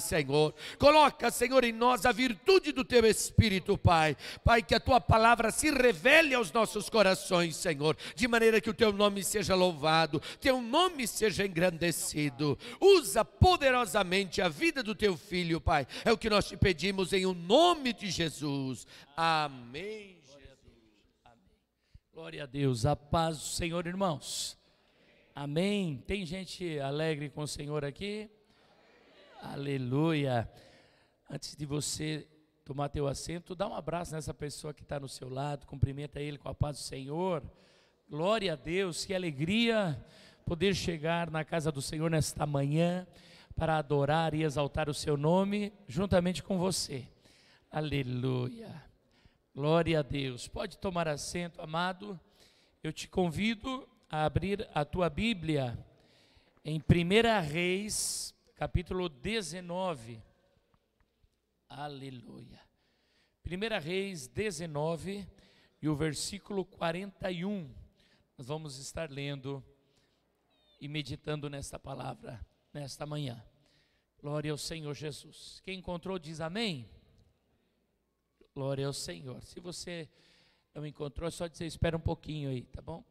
Senhor. Coloca, Senhor, em nós a virtude do teu Espírito, Pai. Pai, que a tua palavra se revele aos nossos corações, Senhor, de maneira que o teu nome seja louvado, teu nome seja engrandecido. Usa poderosamente a vida do teu filho, Pai. É o que nós te pedimos em o nome de Jesus. Amém. Glória a Deus, a paz do Senhor, irmãos. Amém. Tem gente alegre com o Senhor aqui? Aleluia. Antes de você tomar teu assento, dá um abraço nessa pessoa que está no seu lado, cumprimenta ele com a paz do Senhor. Glória a Deus, que alegria poder chegar na casa do Senhor nesta manhã para adorar e exaltar o seu nome juntamente com você. Aleluia. Glória a Deus. Pode tomar assento, amado. Eu te convido a abrir a tua Bíblia em 1 Reis, capítulo 19. Aleluia. 1 Reis 19 e o versículo 41. Nós vamos estar lendo e meditando nesta palavra nesta manhã. Glória ao Senhor Jesus. Quem encontrou diz amém. Glória ao Senhor. Se você não encontrou, é só dizer espera um pouquinho aí, tá bom?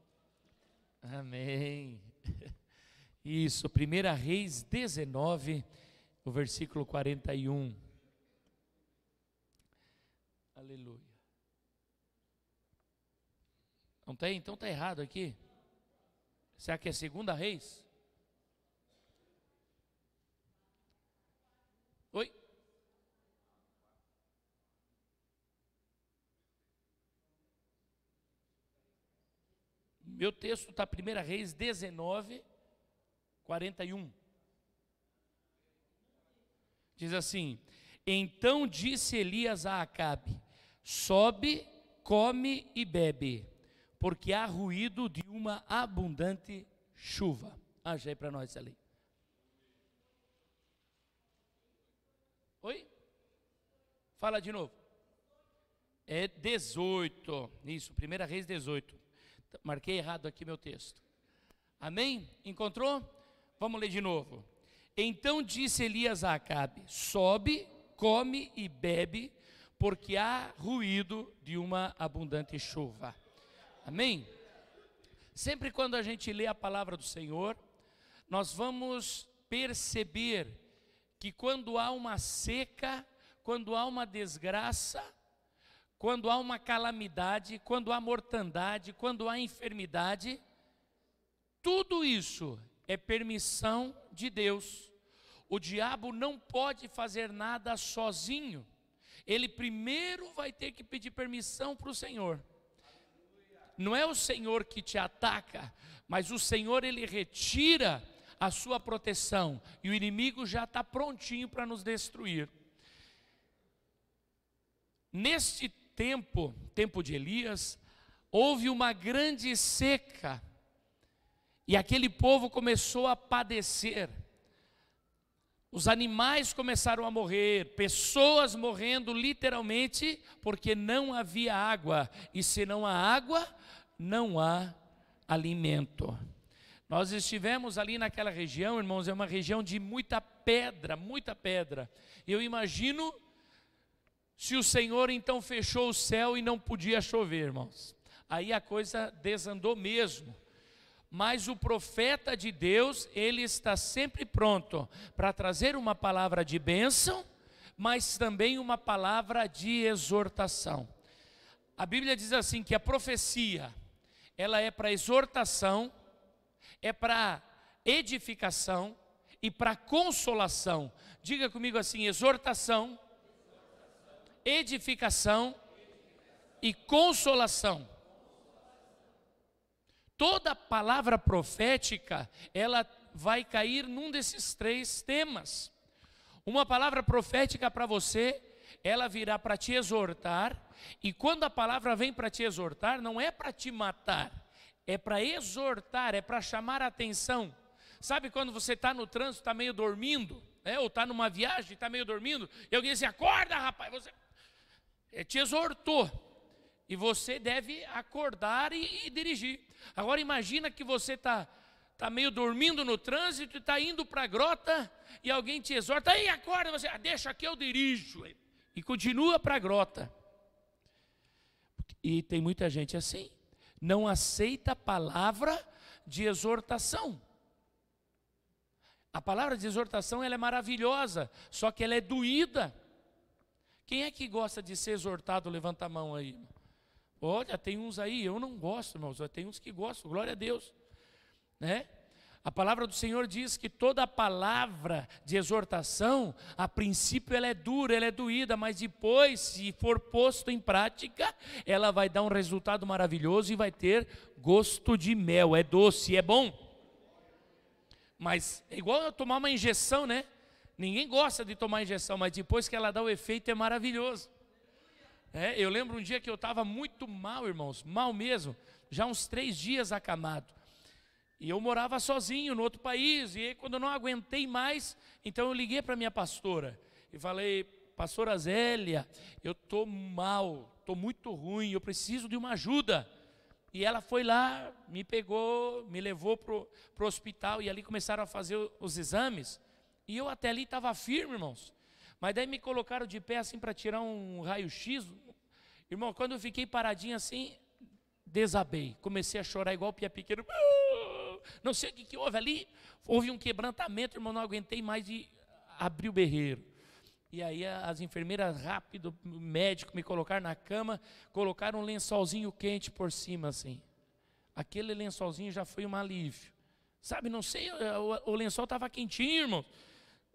Amém. Isso, 1 Reis 19, o versículo 41. Aleluia. Não tem? Então está errado aqui. Será que é 2 reis? Oi? Meu texto está 1 reis 19, 41. Diz assim: Então disse Elias a Acabe: Sobe, come e bebe, porque há ruído de uma abundante chuva. Ajei ah, é para nós ali. Oi? Fala de novo. É 18. Isso, primeira Reis 18. Marquei errado aqui meu texto. Amém? Encontrou? Vamos ler de novo. Então disse Elias a Acabe: Sobe, come e bebe, porque há ruído de uma abundante chuva. Amém? Sempre quando a gente lê a palavra do Senhor, nós vamos perceber que quando há uma seca, quando há uma desgraça, quando há uma calamidade, quando há mortandade, quando há enfermidade, tudo isso é permissão de Deus. O diabo não pode fazer nada sozinho. Ele primeiro vai ter que pedir permissão para o Senhor. Não é o Senhor que te ataca, mas o Senhor ele retira a sua proteção e o inimigo já está prontinho para nos destruir. Neste tempo, tempo de Elias, houve uma grande seca e aquele povo começou a padecer. Os animais começaram a morrer, pessoas morrendo literalmente, porque não havia água, e se não há água, não há alimento. Nós estivemos ali naquela região, irmãos, é uma região de muita pedra, muita pedra. Eu imagino se o Senhor então fechou o céu e não podia chover, irmãos. Aí a coisa desandou mesmo mas o profeta de Deus, ele está sempre pronto para trazer uma palavra de bênção, mas também uma palavra de exortação. A Bíblia diz assim que a profecia, ela é para exortação, é para edificação e para consolação. Diga comigo assim: exortação, edificação e consolação. Toda palavra profética, ela vai cair num desses três temas. Uma palavra profética para você, ela virá para te exortar, e quando a palavra vem para te exortar, não é para te matar, é para exortar, é para chamar a atenção. Sabe quando você está no trânsito, está meio dormindo, né? ou está numa viagem, está meio dormindo, e alguém diz assim, acorda rapaz, você... É, te exortou. E você deve acordar e, e dirigir. Agora imagina que você está tá meio dormindo no trânsito e está indo para a grota e alguém te exorta, aí acorda, você, ah, deixa que eu dirijo. E continua para a grota. E tem muita gente assim, não aceita a palavra de exortação. A palavra de exortação ela é maravilhosa, só que ela é doída. Quem é que gosta de ser exortado? Levanta a mão aí. Olha, tem uns aí, eu não gosto, irmãos, tem uns que gostam, glória a Deus. Né? A palavra do Senhor diz que toda palavra de exortação, a princípio ela é dura, ela é doída, mas depois, se for posto em prática, ela vai dar um resultado maravilhoso e vai ter gosto de mel, é doce, é bom. Mas é igual eu tomar uma injeção, né? Ninguém gosta de tomar injeção, mas depois que ela dá o efeito é maravilhoso. É, eu lembro um dia que eu estava muito mal, irmãos, mal mesmo, já uns três dias acamado. E eu morava sozinho no outro país, e aí, quando eu não aguentei mais, então eu liguei para minha pastora e falei: Pastora Zélia, eu estou mal, estou muito ruim, eu preciso de uma ajuda. E ela foi lá, me pegou, me levou para o hospital, e ali começaram a fazer os exames. E eu até ali estava firme, irmãos. Mas daí me colocaram de pé assim para tirar um raio-x. Irmão, quando eu fiquei paradinho assim, desabei. Comecei a chorar igual o Pia Pequeno. Ah, não sei o que, que houve ali. Houve um quebrantamento, irmão, não aguentei mais e abri o berreiro. E aí as enfermeiras rápido, o médico me colocaram na cama, colocaram um lençolzinho quente por cima assim. Aquele lençolzinho já foi um alívio. Sabe, não sei, o, o lençol estava quentinho, irmão.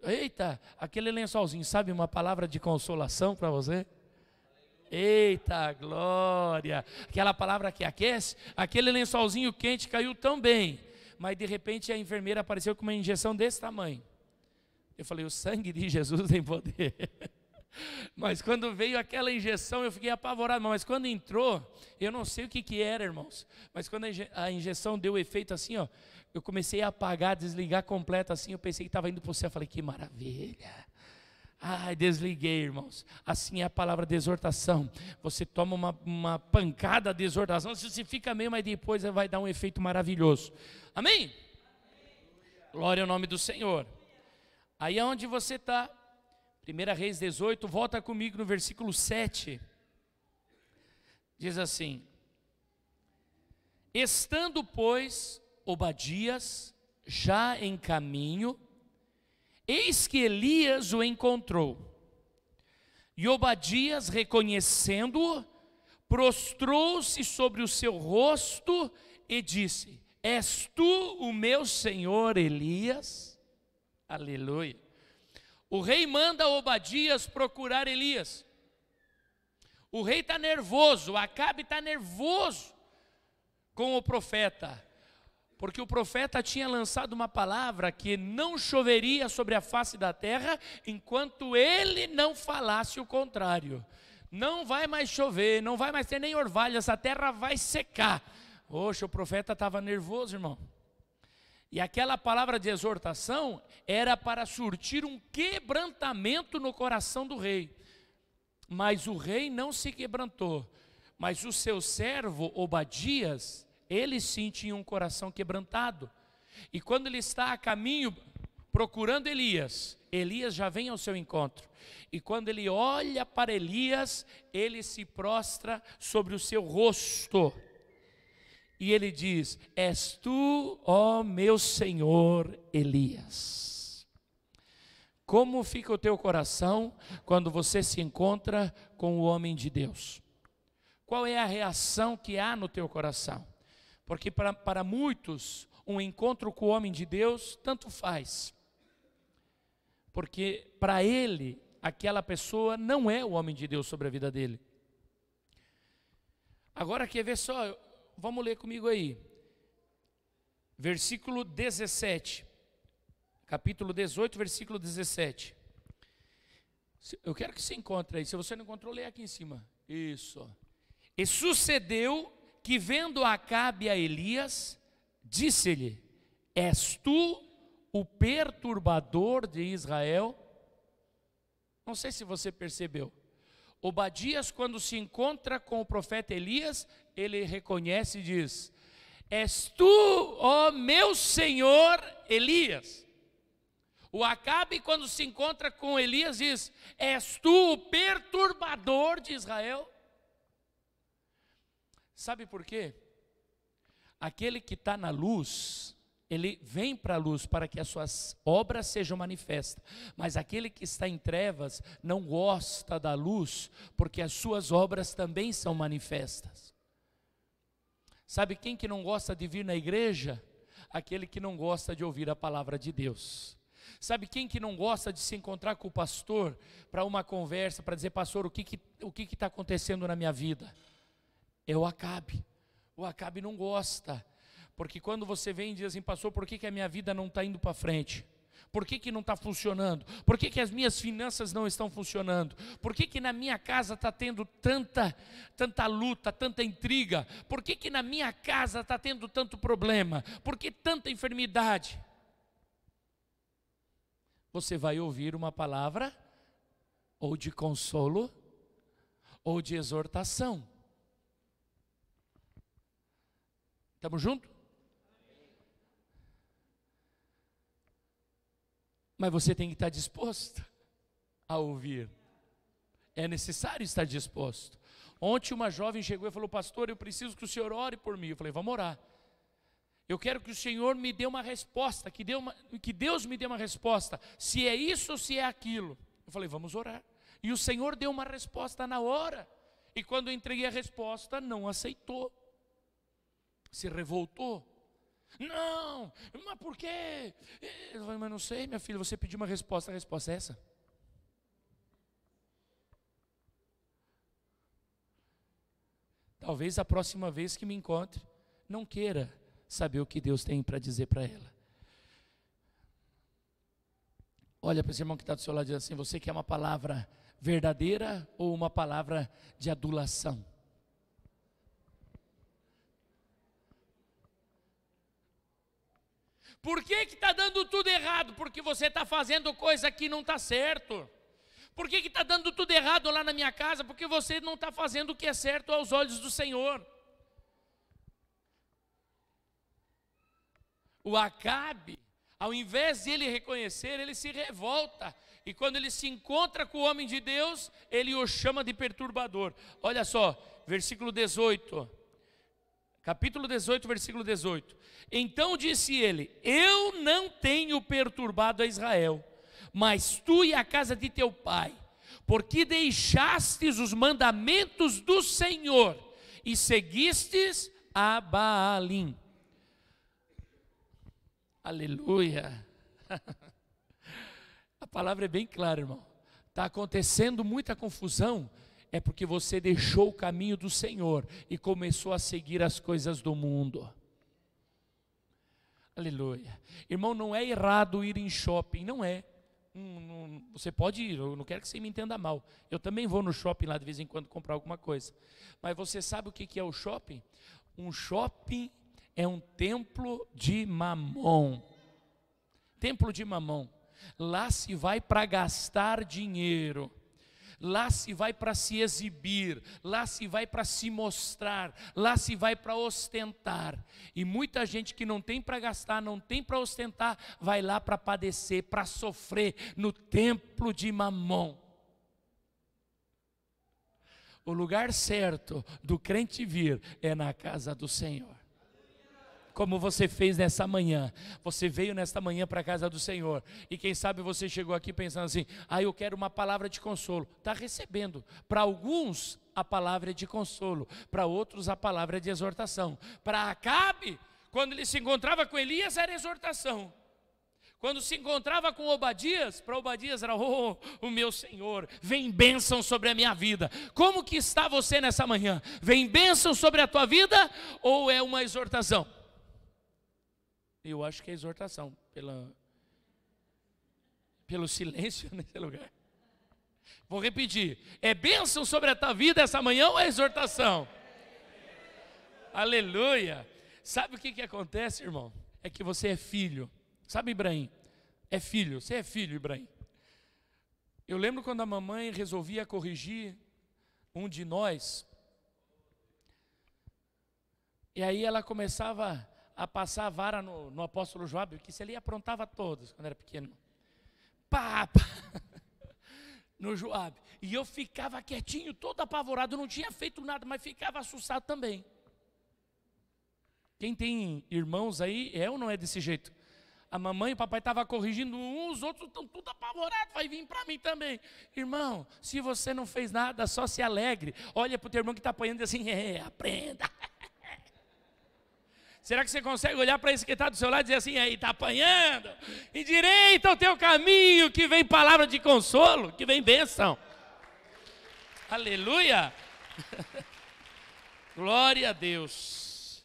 Eita, aquele lençolzinho, sabe uma palavra de consolação para você? Eita glória! Aquela palavra que aquece, aquele lençolzinho quente caiu tão bem, mas de repente a enfermeira apareceu com uma injeção desse tamanho. Eu falei: o sangue de Jesus tem poder. Mas quando veio aquela injeção, eu fiquei apavorado. Mas quando entrou, eu não sei o que, que era, irmãos. Mas quando a injeção deu efeito assim, ó, eu comecei a apagar, desligar completo assim. Eu pensei que estava indo para o céu. Eu falei, que maravilha. Ai, desliguei, irmãos. Assim é a palavra de exortação. Você toma uma, uma pancada de exortação, você fica meio, mas depois vai dar um efeito maravilhoso. Amém? Glória ao nome do Senhor. Aí é onde você está, 1 Reis 18, volta comigo no versículo 7. Diz assim: Estando, pois, Obadias já em caminho, eis que Elias o encontrou. E Obadias, reconhecendo-o, prostrou-se sobre o seu rosto e disse: És tu o meu senhor Elias? Aleluia. O rei manda Obadias procurar Elias. O rei está nervoso, Acabe está nervoso com o profeta, porque o profeta tinha lançado uma palavra que não choveria sobre a face da terra enquanto ele não falasse o contrário. Não vai mais chover, não vai mais ter nem orvalho, essa terra vai secar. Oxe, o profeta estava nervoso, irmão. E aquela palavra de exortação era para surtir um quebrantamento no coração do rei. Mas o rei não se quebrantou. Mas o seu servo, Obadias, ele sim tinha um coração quebrantado. E quando ele está a caminho procurando Elias, Elias já vem ao seu encontro. E quando ele olha para Elias, ele se prostra sobre o seu rosto. E ele diz: És tu, ó meu senhor Elias. Como fica o teu coração quando você se encontra com o homem de Deus? Qual é a reação que há no teu coração? Porque para, para muitos, um encontro com o homem de Deus tanto faz. Porque para ele, aquela pessoa não é o homem de Deus sobre a vida dele. Agora quer ver só, vamos ler comigo aí. Versículo 17. Capítulo 18, versículo 17. Eu quero que se encontre aí. Se você não encontrou, lê aqui em cima. Isso. E sucedeu que, vendo Acabe a Elias, disse-lhe: És tu o perturbador de Israel? Não sei se você percebeu. Obadias, quando se encontra com o profeta Elias, ele reconhece e diz: És tu, ó meu senhor Elias. O Acabe, quando se encontra com Elias, diz: És tu o perturbador de Israel? Sabe por quê? Aquele que está na luz, ele vem para a luz para que as suas obras sejam manifestas. Mas aquele que está em trevas não gosta da luz, porque as suas obras também são manifestas. Sabe quem que não gosta de vir na igreja? Aquele que não gosta de ouvir a palavra de Deus. Sabe quem que não gosta de se encontrar com o pastor para uma conversa, para dizer, pastor, o que está que, o que que tá acontecendo na minha vida? É o Acabe. O Acabe não gosta porque quando você vem e diz assim, pastor, por que, que a minha vida não está indo para frente? Por que, que não está funcionando? Por que, que as minhas finanças não estão funcionando? Por que, que na minha casa está tendo tanta, tanta luta, tanta intriga? Por que, que na minha casa está tendo tanto problema? Por que tanta enfermidade? Você vai ouvir uma palavra ou de consolo ou de exortação. Estamos juntos? Mas você tem que estar disposto a ouvir. É necessário estar disposto. Ontem uma jovem chegou e falou: Pastor, eu preciso que o senhor ore por mim. Eu falei: Vamos orar. Eu quero que o Senhor me dê uma resposta, que, dê uma, que Deus me dê uma resposta, se é isso ou se é aquilo. Eu falei: Vamos orar. E o Senhor deu uma resposta na hora. E quando eu entreguei a resposta, não aceitou, se revoltou. Não, mas por quê? Ele falou, mas não sei, minha filha, você pediu uma resposta, a resposta é essa. Talvez a próxima vez que me encontre, não queira saber o que Deus tem para dizer para ela. Olha para esse irmão que está do seu lado e diz assim: você quer uma palavra verdadeira ou uma palavra de adulação? Por que está dando tudo errado? Porque você está fazendo coisa que não está certo. Por que está dando tudo errado lá na minha casa? Porque você não está fazendo o que é certo aos olhos do Senhor. O Acabe, ao invés de ele reconhecer, ele se revolta. E quando ele se encontra com o homem de Deus, ele o chama de perturbador. Olha só, versículo 18 capítulo 18, versículo 18. Então disse ele: Eu não tenho perturbado a Israel, mas tu e a casa de teu pai, porque deixastes os mandamentos do Senhor e seguistes a Baalim. Aleluia. A palavra é bem clara, irmão. Está acontecendo muita confusão é porque você deixou o caminho do Senhor e começou a seguir as coisas do mundo. Aleluia. Irmão, não é errado ir em shopping, não é. Hum, você pode ir, eu não quero que você me entenda mal. Eu também vou no shopping lá de vez em quando comprar alguma coisa. Mas você sabe o que é o shopping? Um shopping é um templo de mamão. Templo de mamão. Lá se vai para gastar dinheiro lá se vai para se exibir, lá se vai para se mostrar, lá se vai para ostentar. E muita gente que não tem para gastar, não tem para ostentar, vai lá para padecer, para sofrer no templo de Mamon. O lugar certo do crente vir é na casa do Senhor como você fez nessa manhã. Você veio nesta manhã para a casa do Senhor. E quem sabe você chegou aqui pensando assim: ah, eu quero uma palavra de consolo. Está recebendo. Para alguns, a palavra é de consolo. Para outros, a palavra é de exortação. Para Acabe, quando ele se encontrava com Elias, era exortação. Quando se encontrava com Obadias, para Obadias era, oh, o meu Senhor, vem bênção sobre a minha vida. Como que está você nessa manhã? Vem bênção sobre a tua vida ou é uma exortação? Eu acho que é exortação, pela, pelo silêncio nesse lugar. Vou repetir: é bênção sobre a tua vida essa manhã ou é exortação? Aleluia! Sabe o que, que acontece, irmão? É que você é filho. Sabe, Ibrahim? É filho, você é filho, Ibrahim. Eu lembro quando a mamãe resolvia corrigir um de nós. E aí ela começava a passar a vara no, no apóstolo Joab, que se ele aprontava todos quando era pequeno. Pá, pá, no Joab. E eu ficava quietinho, todo apavorado, não tinha feito nada, mas ficava assustado também. Quem tem irmãos aí, é ou não é desse jeito? A mamãe e o papai estavam corrigindo uns, os outros estão tudo apavorados, vai vir para mim também. Irmão, se você não fez nada, só se alegre. Olha para o teu irmão que está apanhando e diz assim, é, aprenda. Será que você consegue olhar para esse que está do seu lado e dizer assim, aí está apanhando? E direita o teu caminho, que vem palavra de consolo, que vem bênção. Aleluia! Glória a Deus.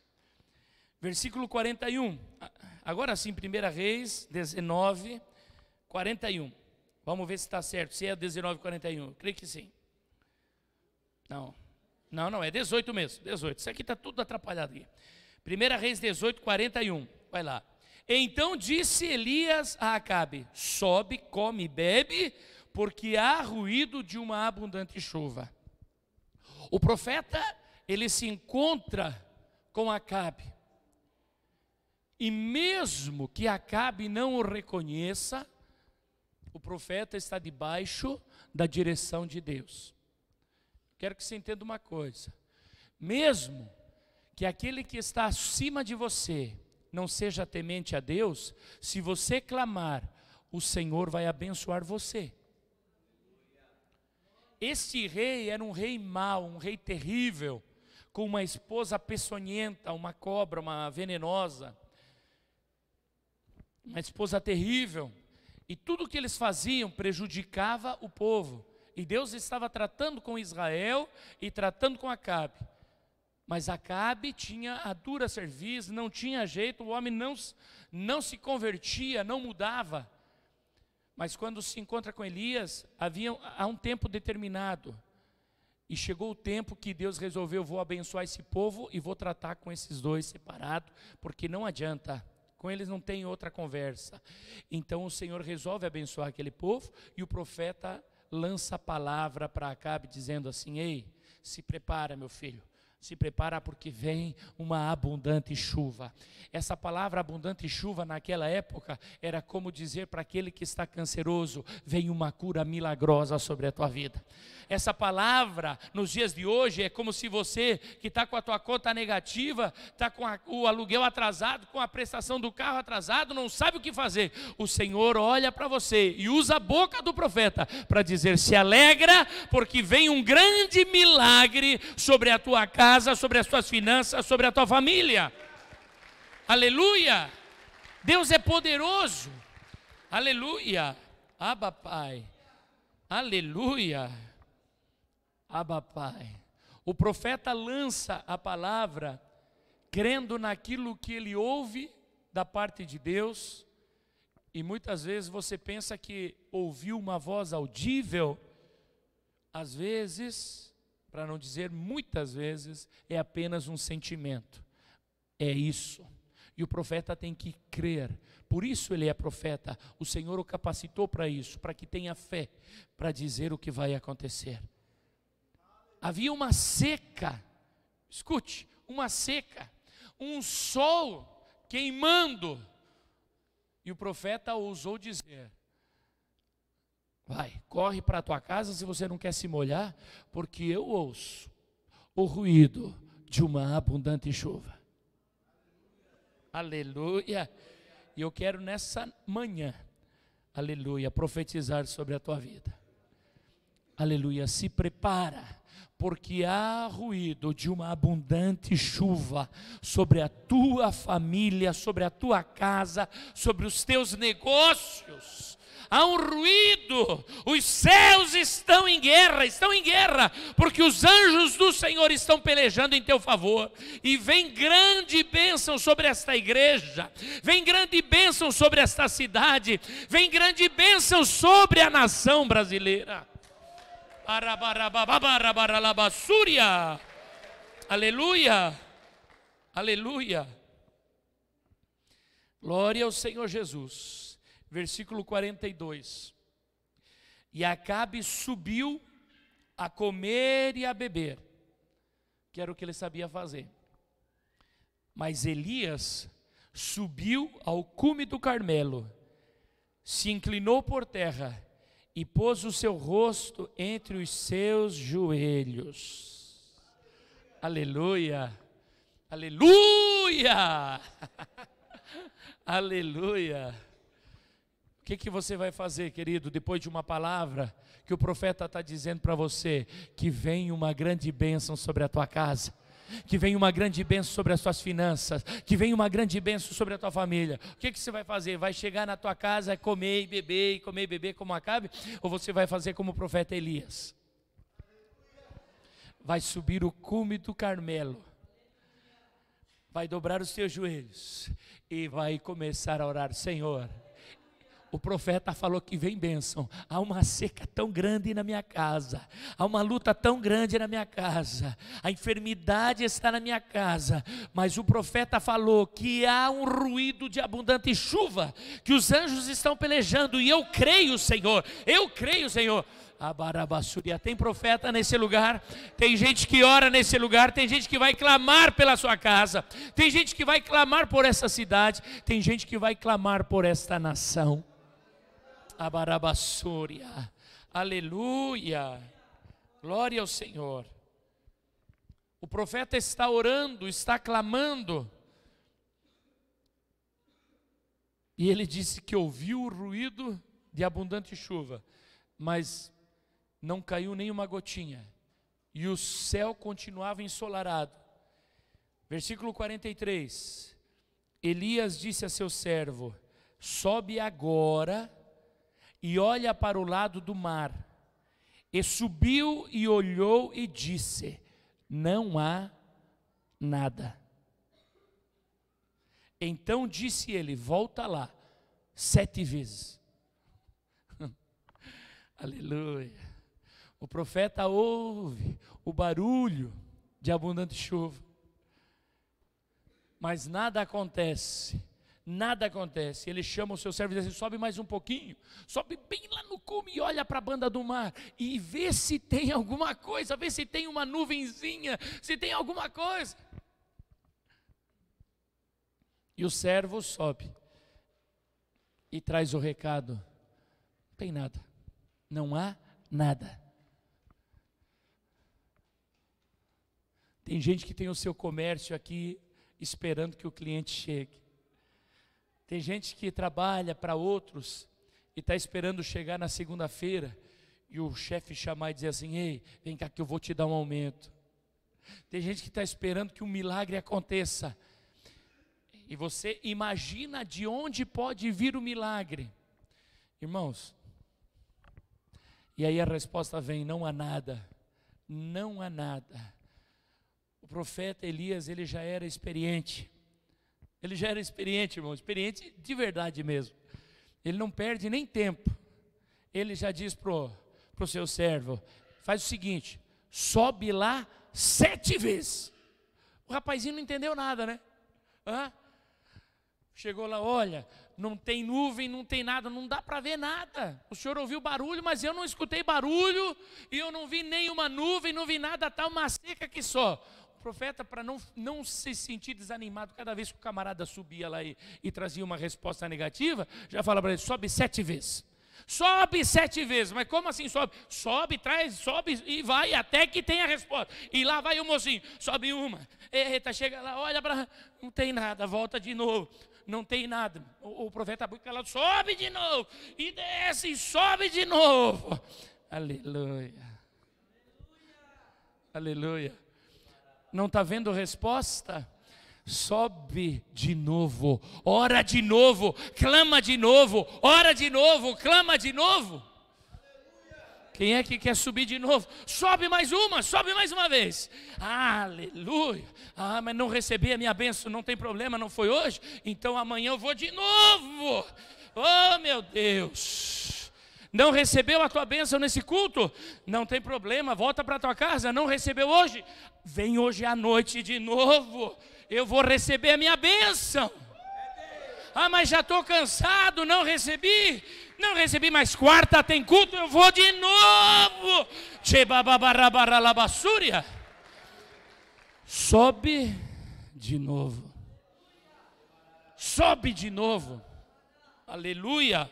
Versículo 41. Agora sim, primeira Reis 19, 41. Vamos ver se está certo. Se é 19, 41. Creio que sim. Não. Não, não, é 18 mesmo. 18. Isso aqui está tudo atrapalhado aqui. 1 Reis 18, 41. Vai lá. Então disse Elias a Acabe: Sobe, come e bebe, porque há ruído de uma abundante chuva. O profeta, ele se encontra com Acabe. E mesmo que Acabe não o reconheça, o profeta está debaixo da direção de Deus. Quero que você entenda uma coisa. Mesmo que aquele que está acima de você não seja temente a Deus, se você clamar, o Senhor vai abençoar você. Este rei era um rei mau, um rei terrível, com uma esposa peçonhenta, uma cobra, uma venenosa, uma esposa terrível, e tudo o que eles faziam prejudicava o povo. E Deus estava tratando com Israel e tratando com Acabe. Mas Acabe tinha a dura cerviz, não tinha jeito, o homem não, não se convertia, não mudava. Mas quando se encontra com Elias, havia há um tempo determinado. E chegou o tempo que Deus resolveu: vou abençoar esse povo e vou tratar com esses dois separado, porque não adianta. Com eles não tem outra conversa. Então o Senhor resolve abençoar aquele povo e o profeta lança a palavra para Acabe dizendo assim: "Ei, se prepara, meu filho. Se prepara porque vem uma abundante chuva. Essa palavra abundante chuva naquela época era como dizer para aquele que está canceroso: vem uma cura milagrosa sobre a tua vida. Essa palavra nos dias de hoje é como se você que está com a tua conta negativa, está com a, o aluguel atrasado, com a prestação do carro atrasado, não sabe o que fazer. O Senhor olha para você e usa a boca do profeta para dizer: se alegra porque vem um grande milagre sobre a tua casa casa, sobre as suas finanças, sobre a tua família. Aleluia! Deus é poderoso. Aleluia! Aba Pai. Aleluia! Aba Pai. O profeta lança a palavra crendo naquilo que ele ouve da parte de Deus. E muitas vezes você pensa que ouviu uma voz audível, às vezes para não dizer muitas vezes, é apenas um sentimento. É isso. E o profeta tem que crer. Por isso ele é profeta. O Senhor o capacitou para isso, para que tenha fé, para dizer o que vai acontecer. Havia uma seca, escute, uma seca, um sol queimando. E o profeta ousou dizer: Vai, corre para a tua casa se você não quer se molhar, porque eu ouço o ruído de uma abundante chuva. Aleluia. E eu quero nessa manhã, aleluia, profetizar sobre a tua vida. Aleluia, se prepara porque há ruído de uma abundante chuva sobre a tua família, sobre a tua casa, sobre os teus negócios há um ruído, os céus estão em guerra, estão em guerra, porque os anjos do Senhor estão pelejando em teu favor, e vem grande bênção sobre esta igreja, vem grande bênção sobre esta cidade, vem grande bênção sobre a nação brasileira. aleluia, aleluia, glória ao Senhor Jesus versículo 42. E Acabe subiu a comer e a beber, que era o que ele sabia fazer. Mas Elias subiu ao cume do Carmelo, se inclinou por terra e pôs o seu rosto entre os seus joelhos. Aleluia! Aleluia! Aleluia! O que, que você vai fazer, querido, depois de uma palavra que o profeta está dizendo para você? Que vem uma grande bênção sobre a tua casa, que vem uma grande bênção sobre as tuas finanças, que vem uma grande bênção sobre a tua família. O que, que você vai fazer? Vai chegar na tua casa, comer e beber, e comer e beber como acabe? Ou você vai fazer como o profeta Elias? Vai subir o cume do Carmelo vai dobrar os teus joelhos e vai começar a orar: Senhor, o profeta falou que vem bênção. Há uma seca tão grande na minha casa, há uma luta tão grande na minha casa, a enfermidade está na minha casa. Mas o profeta falou que há um ruído de abundante chuva, que os anjos estão pelejando, e eu creio, Senhor, eu creio, Senhor. Abarabassuria. Tem profeta nesse lugar, tem gente que ora nesse lugar, tem gente que vai clamar pela sua casa, tem gente que vai clamar por essa cidade, tem gente que vai clamar por esta nação. Abarabassúria. Aleluia. Glória ao Senhor. O profeta está orando, está clamando. E ele disse que ouviu o ruído de abundante chuva, mas não caiu nenhuma gotinha. E o céu continuava ensolarado. Versículo 43. Elias disse a seu servo: Sobe agora e olha para o lado do mar. E subiu e olhou e disse: Não há nada. Então disse ele: Volta lá, sete vezes. Aleluia. O profeta ouve o barulho de abundante chuva, mas nada acontece nada acontece. Ele chama o seu servo e diz assim: sobe mais um pouquinho, sobe bem lá no cume e olha para a banda do mar e vê se tem alguma coisa, vê se tem uma nuvenzinha, se tem alguma coisa. E o servo sobe e traz o recado: não tem nada, não há nada. Tem gente que tem o seu comércio aqui esperando que o cliente chegue. Tem gente que trabalha para outros e está esperando chegar na segunda-feira e o chefe chamar e dizer assim: Ei, vem cá que eu vou te dar um aumento. Tem gente que está esperando que um milagre aconteça. E você imagina de onde pode vir o milagre. Irmãos, e aí a resposta vem: não há nada, não há nada. O profeta Elias, ele já era experiente. Ele já era experiente, irmão, experiente de verdade mesmo. Ele não perde nem tempo. Ele já diz pro pro seu servo: faz o seguinte, sobe lá sete vezes. O rapazinho não entendeu nada, né? Hã? Chegou lá, olha, não tem nuvem, não tem nada, não dá para ver nada. O senhor ouviu barulho, mas eu não escutei barulho, e eu não vi nenhuma nuvem, não vi nada, tá uma seca que só profeta para não, não se sentir desanimado cada vez que o camarada subia lá e, e trazia uma resposta negativa, já fala para ele: sobe sete vezes. Sobe sete vezes, mas como assim sobe? Sobe, traz, sobe e vai até que tenha a resposta. E lá vai o mocinho, sobe uma, eita, chega lá, olha para. Não tem nada, volta de novo, não tem nada. O, o profeta Abu calado, sobe de novo, e desce, e sobe de novo. Aleluia. Aleluia. Não está vendo resposta? Sobe de novo, ora de novo, clama de novo, ora de novo, clama de novo. Quem é que quer subir de novo? Sobe mais uma, sobe mais uma vez. Aleluia. Ah, mas não recebi a minha bênção, não tem problema, não foi hoje? Então amanhã eu vou de novo. Oh, meu Deus. Não recebeu a tua bênção nesse culto? Não tem problema, volta para tua casa. Não recebeu hoje? Vem hoje à noite de novo. Eu vou receber a minha bênção. Ah, mas já estou cansado, não recebi. Não recebi mais quarta, tem culto, eu vou de novo. Sobe de novo. Sobe de novo. Aleluia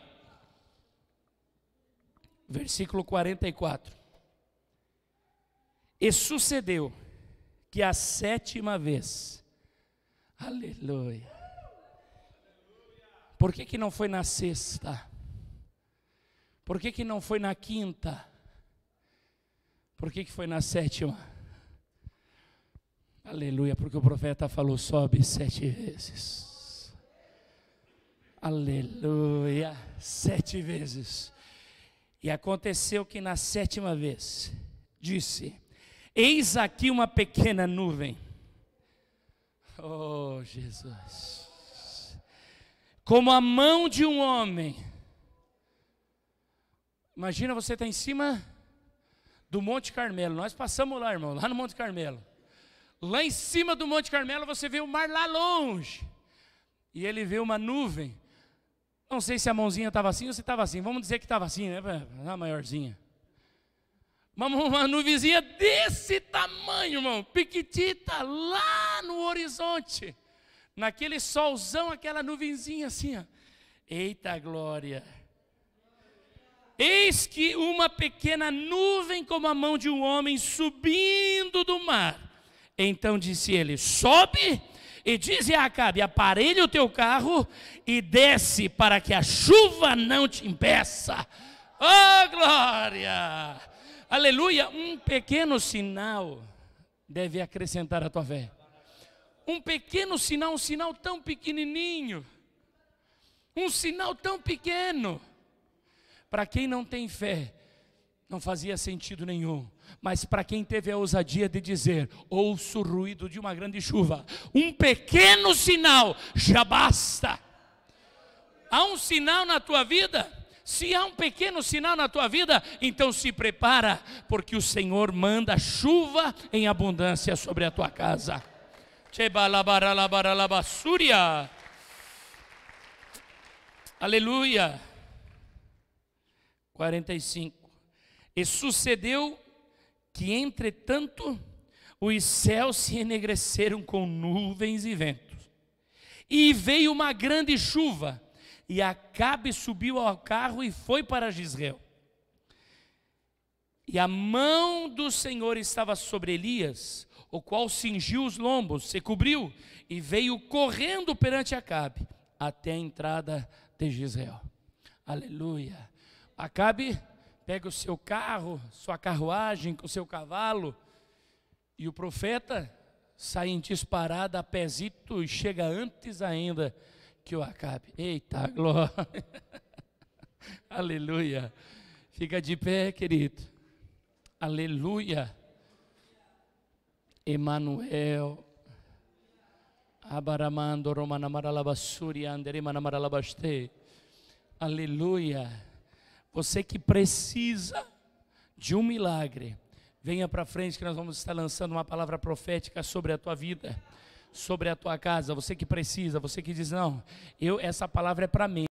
versículo 44. E sucedeu que a sétima vez, aleluia. Por que, que não foi na sexta? Por que, que não foi na quinta? Por que, que foi na sétima? Aleluia, porque o profeta falou: sobe sete vezes. Aleluia, sete vezes. E aconteceu que na sétima vez disse: Eis aqui uma pequena nuvem. Oh, Jesus. Como a mão de um homem. Imagina você está em cima do Monte Carmelo. Nós passamos lá, irmão, lá no Monte Carmelo. Lá em cima do Monte Carmelo você vê o mar lá longe. E ele vê uma nuvem não sei se a mãozinha estava assim ou se estava assim. Vamos dizer que estava assim, né? A maiorzinha. Uma, uma nuvenzinha desse tamanho, irmão. Piquitita, lá no horizonte. Naquele solzão, aquela nuvenzinha assim, ó. Eita glória! Eis que uma pequena nuvem, como a mão de um homem, subindo do mar. Então disse ele: Sobe e diz a Acabe: aparelhe o teu carro e desce para que a chuva não te impeça. Oh, glória! Aleluia! Um pequeno sinal deve acrescentar a tua fé. Um pequeno sinal, um sinal tão pequenininho. Um sinal tão pequeno. Para quem não tem fé, não fazia sentido nenhum. Mas para quem teve a ousadia de dizer, ouço o ruído de uma grande chuva, um pequeno sinal já basta. Há um sinal na tua vida? Se há um pequeno sinal na tua vida, então se prepara, porque o Senhor manda chuva em abundância sobre a tua casa. Súria. Aleluia. 45. E sucedeu que, entretanto, os céus se enegreceram com nuvens e ventos. E veio uma grande chuva, e Acabe subiu ao carro e foi para Gisrael. E a mão do Senhor estava sobre Elias, o qual cingiu os lombos, se cobriu e veio correndo perante Acabe, até a entrada de Gisrael. Aleluia. Acabe pega o seu carro, sua carruagem, com o seu cavalo, e o profeta sai em disparada a pezito e chega antes ainda que o acabe. Eita, glória! Aleluia! Fica de pé, querido. Aleluia! Emanuel. Abaramando Romana Aleluia! Você que precisa de um milagre, venha para frente que nós vamos estar lançando uma palavra profética sobre a tua vida, sobre a tua casa. Você que precisa, você que diz não, eu essa palavra é para mim.